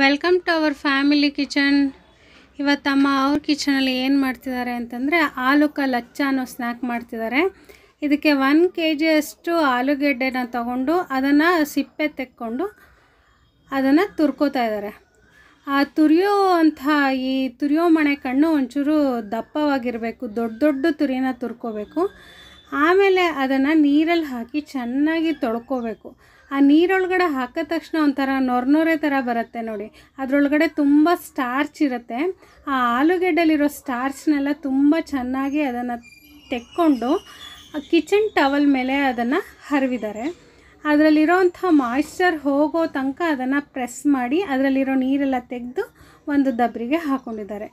welcome to our family kitchen ಇವತ್ತು ತಮ್ಮ ಅವ್ರ ಕಿಚನಲ್ಲಿ ಏನು ಮಾಡ್ತಿದ್ದಾರೆ ಅಂತಂದರೆ ಆಲೂಕ ಲಚ್ಚ ಅನ್ನೋ ಸ್ನ್ಯಾಕ್ ಮಾಡ್ತಿದ್ದಾರೆ ಇದಕ್ಕೆ ಒನ್ ಕೆ ಜಿಯಷ್ಟು ಆಲೂಗೆಡ್ಡೆನ ತಗೊಂಡು ಅದನ್ನು ಸಿಪ್ಪೆ ತೆಕ್ಕೊಂಡು ಅದನ್ನು ತುರ್ಕೋತಾ ಇದ್ದಾರೆ ಆ ತುರಿಯೋ ಅಂತಹ ಈ ತುರಿಯೋ ಮಣೆ ಕಣ್ಣು ಒಂಚೂರು ದಪ್ಪವಾಗಿರಬೇಕು ದೊಡ್ಡ ದೊಡ್ಡ ತುರಿನ ತುರ್ಕೋಬೇಕು ಆಮೇಲೆ ಅದನ್ನು ನೀರಲ್ಲಿ ಹಾಕಿ ಚೆನ್ನಾಗಿ ತೊಳ್ಕೋಬೇಕು ಆ ನೀರೊಳಗಡೆ ಹಾಕಿದ ತಕ್ಷಣ ಒಂಥರ ನೊರ್ನೊರೆ ಥರ ಬರುತ್ತೆ ನೋಡಿ ಅದರೊಳಗಡೆ ತುಂಬ ಸ್ಟಾರ್ಚ್ ಇರುತ್ತೆ ಆ ಆಲೂಗೆಡ್ಡೆಲಿರೋ ಸ್ಟಾರ್ಚ್ನೆಲ್ಲ ತುಂಬ ಚೆನ್ನಾಗಿ ಅದನ್ನು ತೆಕ್ಕೊಂಡು ಕಿಚನ್ ಟವಲ್ ಮೇಲೆ ಅದನ್ನು ಅದರಲ್ಲಿರೋ ಅಂಥ ಮಾಯ್ಶ್ಚರ್ ಹೋಗೋ ತನಕ ಅದನ್ನು ಪ್ರೆಸ್ ಮಾಡಿ ಅದರಲ್ಲಿರೋ ನೀರೆಲ್ಲ ತೆಗೆದು ಒಂದು ದಬ್ರಿಗೆ ಹಾಕ್ಕೊಂಡಿದ್ದಾರೆ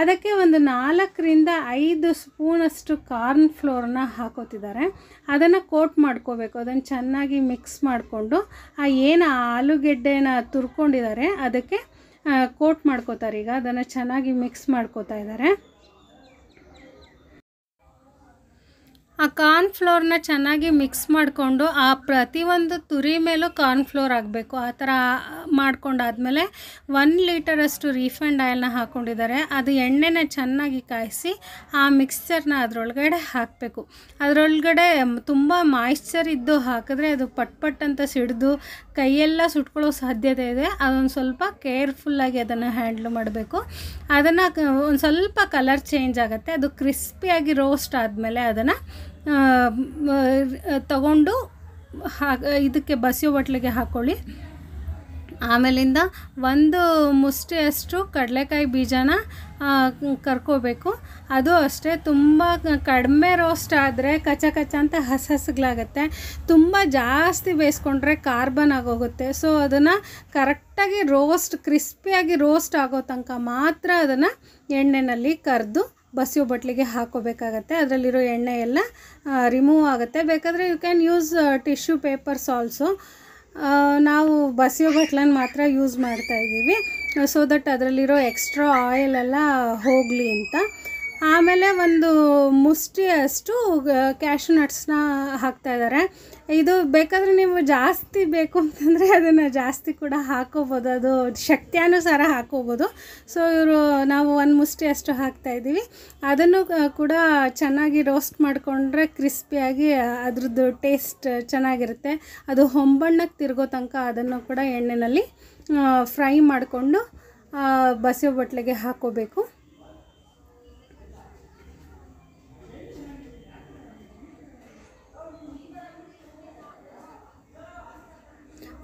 ಅದಕ್ಕೆ ಒಂದು ನಾಲ್ಕರಿಂದ ಐದು ಸ್ಪೂನಷ್ಟು ಕಾರ್ನ್ ಫ್ಲೋರ್ನ ಹಾಕೋತಿದ್ದಾರೆ ಅದನ್ನು ಕೋಟ್ ಮಾಡ್ಕೋಬೇಕು ಅದನ್ನು ಚೆನ್ನಾಗಿ ಮಿಕ್ಸ್ ಮಾಡಿಕೊಂಡು ಆ ಏನು ಆಲೂಗೆಡ್ಡೆನ ತುರ್ಕೊಂಡಿದ್ದಾರೆ ಅದಕ್ಕೆ ಕೋಟ್ ಮಾಡ್ಕೋತಾರೆ ಈಗ ಅದನ್ನು ಚೆನ್ನಾಗಿ ಮಿಕ್ಸ್ ಮಾಡ್ಕೋತಾ ಇದ್ದಾರೆ ಆ ಕಾರ್ನ್ಫ್ಲೋರ್ನ ಚೆನ್ನಾಗಿ ಮಿಕ್ಸ್ ಮಾಡಿಕೊಂಡು ಆ ಪ್ರತಿಯೊಂದು ತುರಿ ಮೇಲೂ ಕಾರ್ನ್ಫ್ಲೋರ್ ಆಗಬೇಕು ಆ ಥರ ಮಾಡ್ಕೊಂಡಾದಮೇಲೆ ಒನ್ ಲೀಟರಷ್ಟು ರೀಫೈಂಡ್ ಆಯಿಲ್ನ ಹಾಕ್ಕೊಂಡಿದ್ದಾರೆ ಅದು ಎಣ್ಣೆನ ಚೆನ್ನಾಗಿ ಕಾಯಿಸಿ ಆ ಮಿಕ್ಸ್ಚರ್ನ ಅದರೊಳಗಡೆ ಹಾಕಬೇಕು ಅದರೊಳಗಡೆ ತುಂಬ ಮಾಯಿಶ್ಚರ್ ಇದ್ದು ಹಾಕಿದ್ರೆ ಅದು ಪಟ್ ಅಂತ ಸಿಡಿದು ಕೈಯೆಲ್ಲ ಸುಟ್ಕೊಳ್ಳೋ ಸಾಧ್ಯತೆ ಇದೆ ಅದೊಂದು ಸ್ವಲ್ಪ ಕೇರ್ಫುಲ್ಲಾಗಿ ಅದನ್ನು ಹ್ಯಾಂಡ್ಲ್ ಮಾಡಬೇಕು ಅದನ್ನು ಒಂದು ಸ್ವಲ್ಪ ಕಲರ್ ಚೇಂಜ್ ಆಗುತ್ತೆ ಅದು ಕ್ರಿಸ್ಪಿಯಾಗಿ ರೋಸ್ಟ್ ಆದಮೇಲೆ ಅದನ್ನು ತಗೊಂಡು ಹಾಗೆ ಇದಕ್ಕೆ ಬಸಿ ಬಟ್ಲಿಗೆ ಹಾಕ್ಕೊಳ್ಳಿ ಆಮೇಲಿಂದ ಒಂದು ಮುಷ್ಟಿಯಷ್ಟು ಕಡಲೆಕಾಯಿ ಬೀಜನ ಕರ್ಕೋಬೇಕು ಅದು ಅಷ್ಟೇ ತುಂಬ ಕಡಿಮೆ ರೋಸ್ಟ್ ಆದರೆ ಕಚ ಕಚ ಅಂತ ಹಸ ಹಸಗ್ಲಾಗತ್ತೆ ತುಂಬ ಜಾಸ್ತಿ ಬೇಯಿಸ್ಕೊಂಡ್ರೆ ಕಾರ್ಬನ್ ಆಗೋಗುತ್ತೆ ಸೊ ಅದನ್ನು ಕರೆಕ್ಟಾಗಿ ರೋಸ್ಟ್ ಕ್ರಿಸ್ಪಿಯಾಗಿ ರೋಸ್ಟ್ ಆಗೋ ತನಕ ಮಾತ್ರ ಅದನ್ನು ಎಣ್ಣೆಯಲ್ಲಿ ಕರೆದು ಬಸ್ಸಿ ಬಟ್ಲಿಗೆ ಹಾಕೋಬೇಕಾಗತ್ತೆ ಅದರಲ್ಲಿರೋ ಎಣ್ಣೆ ಎಲ್ಲ ರಿಮೂವ್ ಆಗುತ್ತೆ ಬೇಕಾದರೆ you can use tissue papers also ನಾವು ಬಸಿಯೋ ಬಟ್ಲನ್ನ ಮಾತ್ರ ಯೂಸ್ ಮಾಡ್ತಾ ಇದ್ದೀವಿ ಸೊ ದಟ್ ಅದರಲ್ಲಿರೋ ಎಕ್ಸ್ಟ್ರಾ ಆಯಿಲ್ ಎಲ್ಲ ಹೋಗಲಿ ಅಂತ ಆಮೇಲೆ ಒಂದು ಮುಷ್ಟಿಯಷ್ಟು ಕ್ಯಾಶು ನಟ್ಸ್ನ ಹಾಕ್ತಾಯಿದ್ದಾರೆ ಇದು ಬೇಕಾದರೆ ನೀವು ಜಾಸ್ತಿ ಬೇಕು ಅಂತಂದರೆ ಅದನ್ನು ಜಾಸ್ತಿ ಕೂಡ ಹಾಕೋಬೋದು ಅದು ಶಕ್ತಿಯಾನುಸಾರ ಹಾಕೋಬೋದು ಸೊ ಇವರು ನಾವು ಒಂದು ಮುಷ್ಟಿ ಅಷ್ಟು ಹಾಕ್ತಾಯಿದ್ದೀವಿ ಅದನ್ನು ಕೂಡ ಚೆನ್ನಾಗಿ ರೋಸ್ಟ್ ಮಾಡಿಕೊಂಡ್ರೆ ಕ್ರಿಸ್ಪಿಯಾಗಿ ಅದ್ರದ್ದು ಟೇಸ್ಟ್ ಚೆನ್ನಾಗಿರುತ್ತೆ ಅದು ಹೊಂಬಣ್ಣಕ್ಕೆ ತಿರುಗೋ ತನಕ ಅದನ್ನು ಕೂಡ ಎಣ್ಣೆಯಲ್ಲಿ ಫ್ರೈ ಮಾಡಿಕೊಂಡು ಬಸವ ಬಟ್ಲಿಗೆ ಹಾಕೋಬೇಕು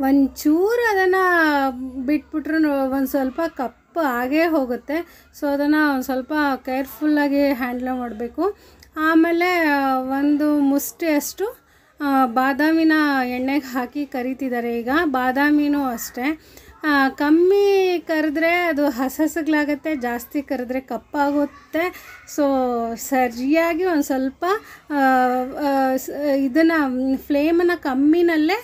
ಒಂಚೂರು ಅದನ್ನು ಬಿಟ್ಬಿಟ್ರೂ ಒಂದು ಸ್ವಲ್ಪ ಕಪ್ಪು ಆಗೇ ಹೋಗುತ್ತೆ ಸೊ ಅದನ್ನು ಒಂದು ಸ್ವಲ್ಪ ಕೇರ್ಫುಲ್ಲಾಗಿ ಹ್ಯಾಂಡ್ಲ್ ಮಾಡಬೇಕು ಆಮೇಲೆ ಒಂದು ಮುಷ್ಟಿಯಷ್ಟು ಬಾದಾಮಿನ ಎಣ್ಣೆಗೆ ಹಾಕಿ ಕರಿತಿದ್ದಾರೆ ಈಗ ಬಾದಾಮಿನೂ ಅಷ್ಟೇ ಕಮ್ಮಿ ಕರೆದ್ರೆ ಅದು ಹಸಸಗ್ಲಾಗತ್ತೆ ಜಾಸ್ತಿ ಕರೆದ್ರೆ ಕಪ್ಪಾಗುತ್ತೆ ಸೊ ಸರಿಯಾಗಿ ಒಂದು ಸ್ವಲ್ಪ ಇದನ್ನು ಫ್ಲೇಮನ್ನು ಕಮ್ಮಿನಲ್ಲೇ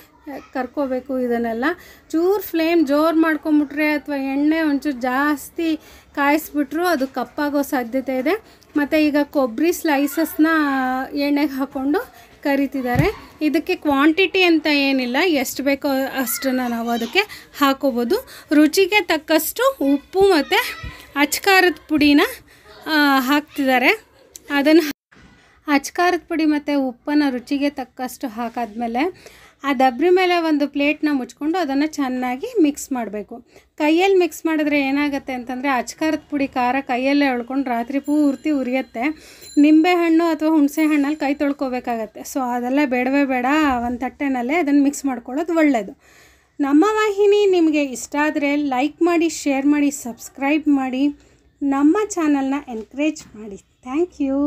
ಕರ್ಕೋಬೇಕು ಇದನ್ನೆಲ್ಲ ಚೂರು ಫ್ಲೇಮ್ ಜೋರು ಮಾಡ್ಕೊಂಬಿಟ್ರೆ ಅಥವಾ ಎಣ್ಣೆ ಒಂಚೂರು ಜಾಸ್ತಿ ಕಾಯಿಸ್ಬಿಟ್ರು ಅದು ಕಪ್ಪಾಗೋ ಸಾಧ್ಯತೆ ಇದೆ ಮತ್ತು ಈಗ ಕೊಬ್ಬರಿ ಸ್ಲೈಸಸ್ನ ಎಣ್ಣೆಗೆ ಹಾಕ್ಕೊಂಡು ಕರಿತಿದ್ದಾರೆ ಇದಕ್ಕೆ ಕ್ವಾಂಟಿಟಿ ಅಂತ ಏನಿಲ್ಲ ಎಷ್ಟು ಬೇಕೋ ಅಷ್ಟನ್ನು ನಾವು ಅದಕ್ಕೆ ಹಾಕೋಬೋದು ರುಚಿಗೆ ತಕ್ಕಷ್ಟು ಉಪ್ಪು ಮತ್ತು ಅಚ್ಕಾರದ ಪುಡಿನ ಹಾಕ್ತಿದ್ದಾರೆ ಅದನ್ನು ಅಚ್ಕಾರದ ಪುಡಿ ಮತ್ತು ಉಪ್ಪನ್ನು ರುಚಿಗೆ ತಕ್ಕಷ್ಟು ಹಾಕಾದ್ಮೇಲೆ ಆ ಡಬ್ರಿ ಮೇಲೆ ಒಂದು ಪ್ಲೇಟ್ನ ಮುಚ್ಕೊಂಡು ಅದನ್ನು ಚೆನ್ನಾಗಿ ಮಿಕ್ಸ್ ಮಾಡಬೇಕು ಕೈಯಲ್ಲಿ ಮಿಕ್ಸ್ ಮಾಡಿದ್ರೆ ಏನಾಗುತ್ತೆ ಅಂತಂದರೆ ಅಚ್ಕಾರದ ಪುಡಿ ಖಾರ ಕೈಯಲ್ಲೇ ಉಳ್ಕೊಂಡು ರಾತ್ರಿ ಪೂರ್ತಿ ಉರಿಯುತ್ತೆ ನಿಂಬೆ ಹಣ್ಣು ಅಥವಾ ಹುಣಸೆ ಹಣ್ಣಲ್ಲಿ ಕೈ ತೊಳ್ಕೊಬೇಕಾಗತ್ತೆ ಸೊ ಅದೆಲ್ಲ ಬೇಡವೇ ಬೇಡ ಒಂದು ತಟ್ಟೆನಲ್ಲೇ ಅದನ್ನು ಮಿಕ್ಸ್ ಮಾಡ್ಕೊಳ್ಳೋದು ಒಳ್ಳೆಯದು ನಮ್ಮ ವಾಹಿನಿ ನಿಮಗೆ ಇಷ್ಟ ಆದರೆ ಲೈಕ್ ಮಾಡಿ ಶೇರ್ ಮಾಡಿ ಸಬ್ಸ್ಕ್ರೈಬ್ ಮಾಡಿ ನಮ್ಮ ಚಾನಲ್ನ ಎನ್ಕರೇಜ್ ಮಾಡಿ ಥ್ಯಾಂಕ್ ಯು